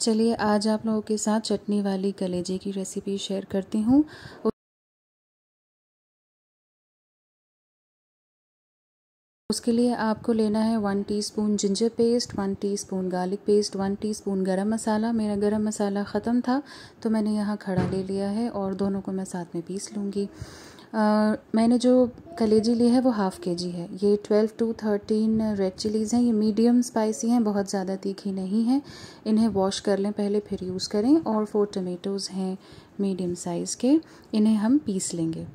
चलिए आज आप लोगों के साथ चटनी वाली कलेजे की रेसिपी शेयर करती हूँ उसके लिए आपको लेना है one teaspoon ginger paste one teaspoon garlic paste one teaspoon garam masala मेरा गरम मसाला ख़त्म था तो मैंने यहाँ खड़ा ले लिया है और दोनों को मैं साथ में पीस लूँगी मैंने जो कलेजी ली है वो हाफ़ के जी है ये twelve to thirteen red chillies हैं ये मीडियम स्पाइसी हैं बहुत ज़्यादा तीखी नहीं है इन्हें वॉश कर लें पहले फिर यूज़ करें और फोर टमेटोज़ हैं मीडियम साइज़ के इन्हें हम पीस लेंगे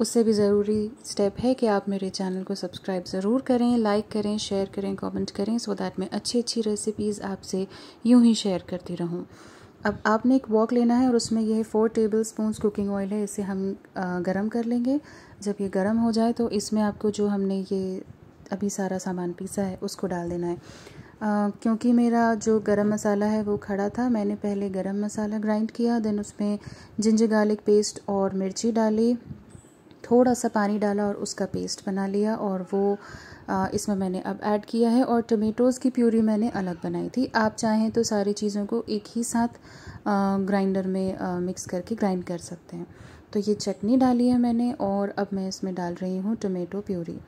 उससे भी ज़रूरी स्टेप है कि आप मेरे चैनल को सब्सक्राइब ज़रूर करें लाइक करें शेयर करें कमेंट करें सो दैट मैं अच्छी अच्छी रेसिपीज़ आपसे यूं ही शेयर करती रहूं अब आपने एक वॉक लेना है और उसमें यह four tablespoon cooking oil है इसे हम गरम कर लेंगे जब ये गरम हो जाए तो इसमें आपको जो हमने ये अभी सारा सामान पीसा है उसको डाल देना है आ, क्योंकि मेरा जो गरम मसाला है वो खड़ा था मैंने पहले गरम मसाला ग्राइंड किया देन उसमें जिंजर गार्लिक पेस्ट और मिर्ची डाली थोड़ा सा पानी डाला और उसका पेस्ट बना लिया और वो इसमें मैंने अब ऐड किया है और टमेटोज़ की प्यूरी मैंने अलग बनाई थी आप चाहें तो सारी चीज़ों को एक ही साथ ग्राइंडर में मिक्स करके ग्राइंड कर सकते हैं तो ये चटनी डाली है मैंने और अब मैं इसमें डाल रही हूँ टमेटो प्यूरी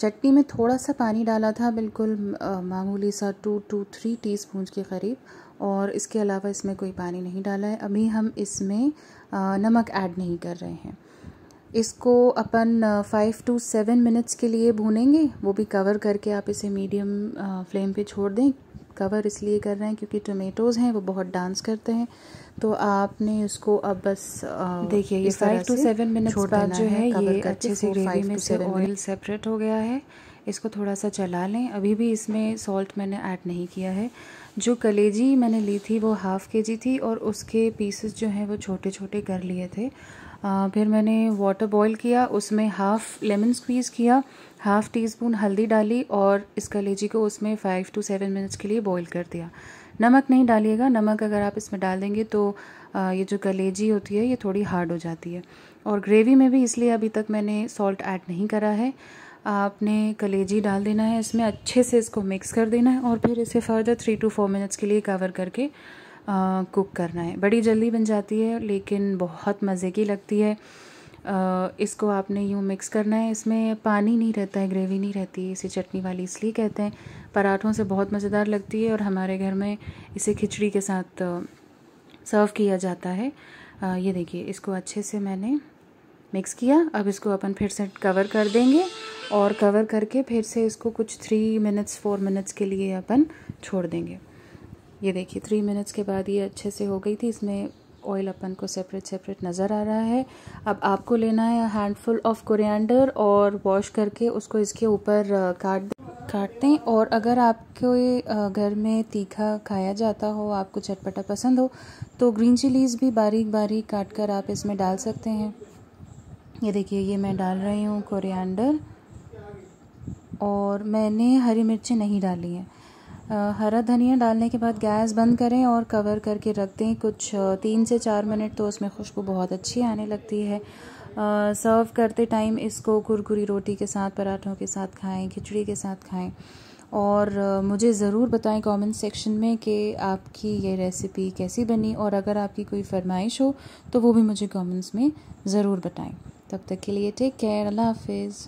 चटनी में थोड़ा सा पानी डाला था बिल्कुल मामूली सा two to three teaspoon के करीब और इसके अलावा इसमें कोई पानी नहीं डाला है अभी हम इसमें नमक ऐड नहीं कर रहे हैं इसको अपन फाइव टू सेवन मिनट्स के लिए भूनेंगे वो भी कवर करके आप इसे मीडियम फ्लेम पे छोड़ दें कवर इसलिए कर रहे हैं क्योंकि टोमेटोज़ हैं वो बहुत डांस करते हैं तो आपने इसको अब बस देखिए ये फाइव टू सेवन मिनट बाद जो है ये अच्छे से ग्रेवी में से ऑयल सेपरेट हो गया है इसको थोड़ा सा चला लें अभी भी इसमें सॉल्ट मैंने ऐड नहीं किया है जो कलेजी मैंने ली थी वो हाफ़ के जी थी और उसके पीसेस जो हैं वो छोटे छोटे कर लिए थे आ, फिर मैंने वाटर बॉईल किया उसमें हाफ़ लेमन स्क्वीज़ किया हाफ़ टी स्पून हल्दी डाली और इस कलेजी को उसमें फ़ाइव टू सेवन मिनट्स के लिए बॉईल कर दिया नमक नहीं डालिएगा नमक अगर आप इसमें डाल देंगे तो आ, ये जो कलेजी होती है ये थोड़ी हार्ड हो जाती है और ग्रेवी में भी इसलिए अभी तक मैंने सॉल्ट ऐड नहीं करा है आपने कलेजी डाल देना है इसमें अच्छे से इसको मिक्स कर देना है और फिर इसे further three to four minutes के लिए कवर करके आ, कुक करना है बड़ी जल्दी बन जाती है लेकिन बहुत मज़े की लगती है आ, इसको आपने यूँ मिक्स करना है इसमें पानी नहीं रहता है ग्रेवी नहीं रहती इसे चटनी वाली इसलिए कहते हैं पराठों से बहुत मज़ेदार लगती है और हमारे घर में इसे खिचड़ी के साथ सर्व किया जाता है आ, ये देखिए इसको अच्छे से मैंने मिक्स किया अब इसको अपन फिर से कवर कर देंगे और कवर करके फिर से इसको कुछ थ्री मिनट्स फोर मिनट्स के लिए अपन छोड़ देंगे ये देखिए थ्री मिनट्स के बाद ये अच्छे से हो गई थी इसमें ऑयल अपन को सेपरेट सेपरेट नज़र आ रहा है अब आपको लेना है हैंडफुल ऑफ कोरिएंडर और वॉश करके उसको इसके ऊपर काट काट दें और अगर आपके घर में तीखा खाया जाता हो आपको चटपटा पसंद हो तो ग्रीन चिलीज़ भी बारीक बारीक काट कर आप इसमें डाल सकते हैं ये देखिए ये मैं डाल रही हूँ कोरिएंडर और मैंने हरी मिर्ची नहीं डाली है हरा धनिया डालने के बाद गैस बंद करें और कवर करके रख दें कुछ तीन से चार मिनट तो उसमें खुशबू बहुत अच्छी आने लगती है सर्व करते टाइम इसको कुरकुरी रोटी के साथ पराठों के साथ खाएं खिचड़ी के साथ खाएं और मुझे ज़रूर बताएं कमेंट सेक्शन में कि आपकी ये रेसिपी कैसी बनी और अगर आपकी कोई फरमाइश हो तो वो भी मुझे कमेंट्स में ज़रूर बताएं तब तक के लिए टेक केयर अल्लाह हाफिज़